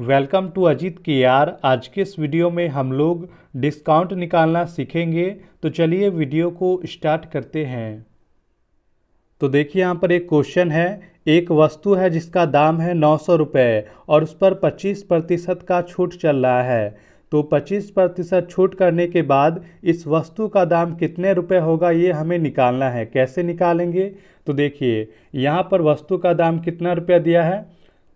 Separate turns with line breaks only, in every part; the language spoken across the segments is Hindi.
वेलकम टू अजीत के यार आज के इस वीडियो में हम लोग डिस्काउंट निकालना सीखेंगे तो चलिए वीडियो को स्टार्ट करते हैं तो देखिए यहाँ पर एक क्वेश्चन है एक वस्तु है जिसका दाम है नौ सौ रुपये और उस पर पच्चीस प्रतिशत का छूट चल रहा है तो पच्चीस प्रतिशत छूट करने के बाद इस वस्तु का दाम कितने रुपए होगा ये हमें निकालना है कैसे निकालेंगे तो देखिए यहाँ पर वस्तु का दाम कितना रुपया दिया है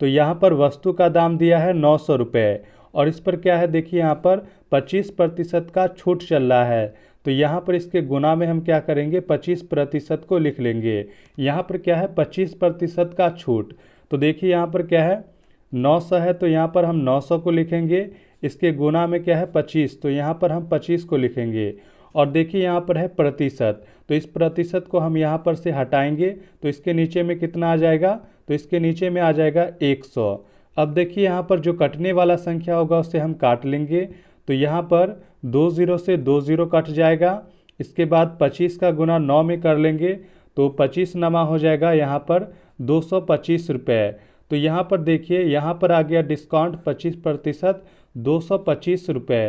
तो यहाँ पर वस्तु का दाम दिया है नौ सौ रुपये और इस पर क्या है देखिए यहाँ पर पच्चीस प्रतिशत का छूट चल रहा है तो यहाँ पर इसके गुना में हम क्या करेंगे पच्चीस प्रतिशत को लिख लेंगे यहाँ पर क्या है पच्चीस प्रतिशत का छूट तो देखिए यहाँ पर क्या है नौ सौ है तो यहाँ पर हम नौ सौ को लिखेंगे इसके गुना में क्या है पच्चीस तो यहाँ पर हम पच्चीस को लिखेंगे और देखिए यहाँ पर है प्रतिशत तो इस प्रतिशत को हम यहाँ पर से हटाएंगे तो इसके नीचे में कितना आ जाएगा तो इसके नीचे में आ जाएगा 100 अब देखिए यहाँ पर जो कटने वाला संख्या होगा उससे हम काट लेंगे तो यहाँ पर दो ज़ीरो से दो ज़ीरो कट जाएगा इसके बाद पच्चीस का गुना नौ में कर लेंगे तो पच्चीस नमा हो जाएगा यहाँ पर दो सौ पच्चीस रुपये तो यहाँ पर देखिए यहाँ पर आ गया डिस्काउंट पच्चीस प्रतिशत दो सौ पच्चीस रुपये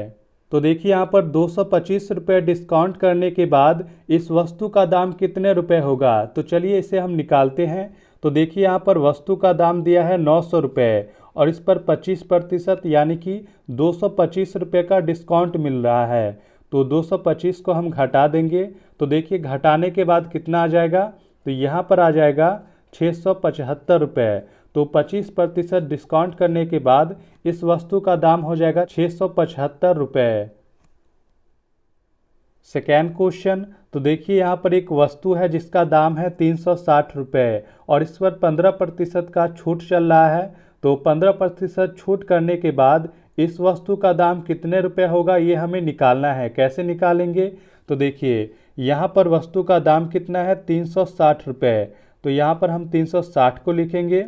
तो देखिए यहाँ पर दो सौ डिस्काउंट करने के बाद इस वस्तु का दाम कितने रुपए होगा तो चलिए इसे हम निकालते हैं तो देखिए यहाँ पर वस्तु का दाम दिया है नौ सौ रुपये और इस पर 25 प्रतिशत यानी कि दो सौ रुपये का डिस्काउंट मिल रहा है तो 225 को हम घटा देंगे तो देखिए घटाने के बाद कितना आ जाएगा तो यहाँ पर आ जाएगा छः सौ पचहत्तर रुपये तो 25 प्रतिशत डिस्काउंट करने के बाद इस वस्तु का दाम हो जाएगा छः सौ पचहत्तर रुपये सेकेंड क्वेश्चन तो देखिए यहाँ पर एक वस्तु है जिसका दाम है तीन सौ साठ रुपये और इस पर पंद्रह प्रतिशत का छूट चल रहा है तो पंद्रह प्रतिशत छूट करने के बाद इस वस्तु का दाम कितने रुपए होगा ये हमें निकालना है कैसे निकालेंगे तो देखिए यहाँ पर वस्तु का दाम कितना है तीन सौ साठ रुपये तो यहाँ पर हम तीन सौ साठ को लिखेंगे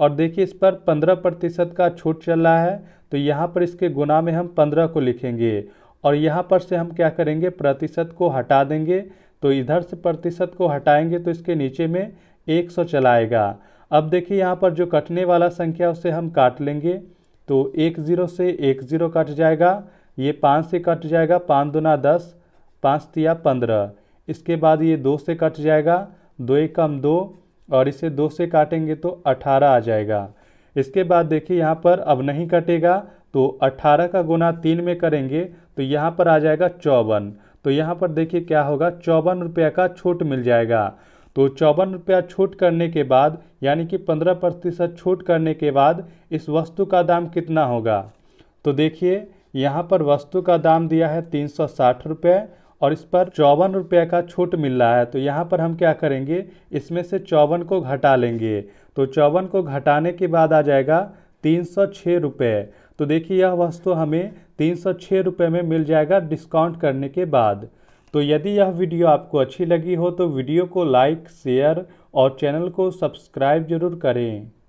और देखिए इस पर पंद्रह प्रतिशत का छूट चल रहा है तो यहाँ पर इसके गुना में हम पंद्रह को लिखेंगे और यहाँ पर से हम क्या करेंगे प्रतिशत को हटा देंगे तो इधर से प्रतिशत को हटाएंगे तो इसके नीचे में एक सौ चलाएगा अब देखिए यहाँ पर जो कटने वाला संख्या उसे हम काट लेंगे तो एक ज़ीरो से एक ज़ीरो कट जाएगा ये पाँच से कट जाएगा पाँच दुना दस पाँच तिया पंद्रह इसके बाद ये दो से कट जाएगा दो एक कम दो और इसे दो से काटेंगे तो अठारह आ जाएगा इसके बाद देखिए यहाँ पर अब नहीं कटेगा तो अट्ठारह का गुना तीन में करेंगे तो यहाँ पर आ जाएगा चौवन तो यहाँ पर देखिए क्या होगा चौवन रुपया का छूट मिल जाएगा तो चौवन रुपया छूट करने के बाद यानी कि पंद्रह प्रतिशत छूट करने के बाद इस वस्तु का दाम कितना होगा तो देखिए यहाँ पर वस्तु का दाम दिया है तीन सौ साठ रुपये और इस पर चौवन रुपये का छूट मिल रहा है तो यहाँ पर हम क्या करेंगे इसमें से चौवन को घटा लेंगे तो चौवन को घटाने के बाद आ जाएगा तीन सौ छः रुपये तो देखिए यह वस्तु हमें तीन सौ छः रुपये में मिल जाएगा डिस्काउंट करने के बाद तो यदि यह वीडियो आपको अच्छी लगी हो तो वीडियो को लाइक शेयर और चैनल को सब्सक्राइब जरूर करें